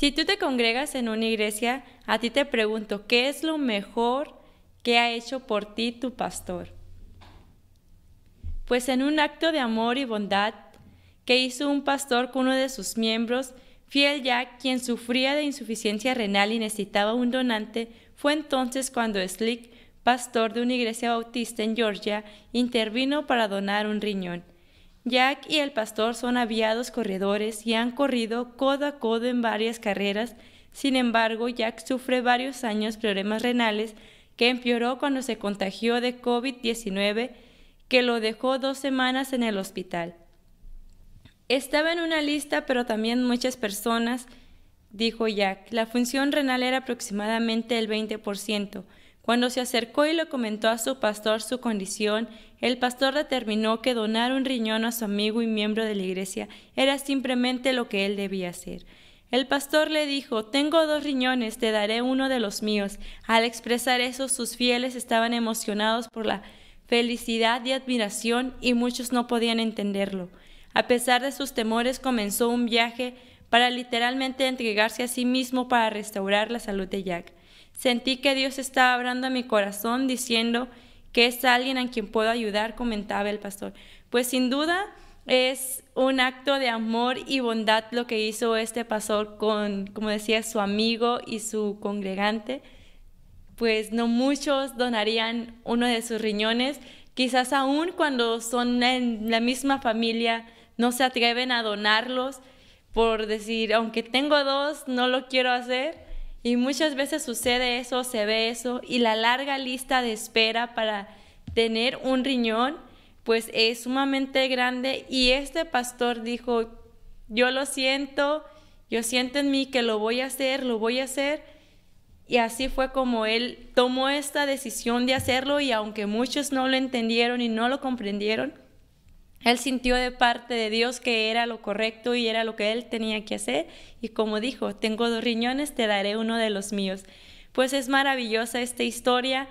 Si tú te congregas en una iglesia, a ti te pregunto, ¿qué es lo mejor que ha hecho por ti tu pastor? Pues en un acto de amor y bondad que hizo un pastor con uno de sus miembros, fiel ya quien sufría de insuficiencia renal y necesitaba un donante, fue entonces cuando Slick, pastor de una iglesia bautista en Georgia, intervino para donar un riñón. Jack y el pastor son aviados corredores y han corrido codo a codo en varias carreras. Sin embargo, Jack sufre varios años problemas renales que empeoró cuando se contagió de COVID-19, que lo dejó dos semanas en el hospital. Estaba en una lista, pero también muchas personas, dijo Jack. La función renal era aproximadamente el 20%. Cuando se acercó y le comentó a su pastor su condición, el pastor determinó que donar un riñón a su amigo y miembro de la iglesia era simplemente lo que él debía hacer. El pastor le dijo, tengo dos riñones, te daré uno de los míos. Al expresar eso, sus fieles estaban emocionados por la felicidad y admiración y muchos no podían entenderlo. A pesar de sus temores, comenzó un viaje para literalmente entregarse a sí mismo para restaurar la salud de Jack. Sentí que Dios estaba hablando a mi corazón diciendo que es alguien a quien puedo ayudar, comentaba el pastor. Pues sin duda es un acto de amor y bondad lo que hizo este pastor con, como decía, su amigo y su congregante. Pues no muchos donarían uno de sus riñones, quizás aún cuando son en la misma familia, no se atreven a donarlos por decir, aunque tengo dos, no lo quiero hacer y muchas veces sucede eso, se ve eso, y la larga lista de espera para tener un riñón, pues es sumamente grande. Y este pastor dijo, yo lo siento, yo siento en mí que lo voy a hacer, lo voy a hacer. Y así fue como él tomó esta decisión de hacerlo y aunque muchos no lo entendieron y no lo comprendieron, él sintió de parte de Dios que era lo correcto y era lo que él tenía que hacer. Y como dijo, tengo dos riñones, te daré uno de los míos. Pues es maravillosa esta historia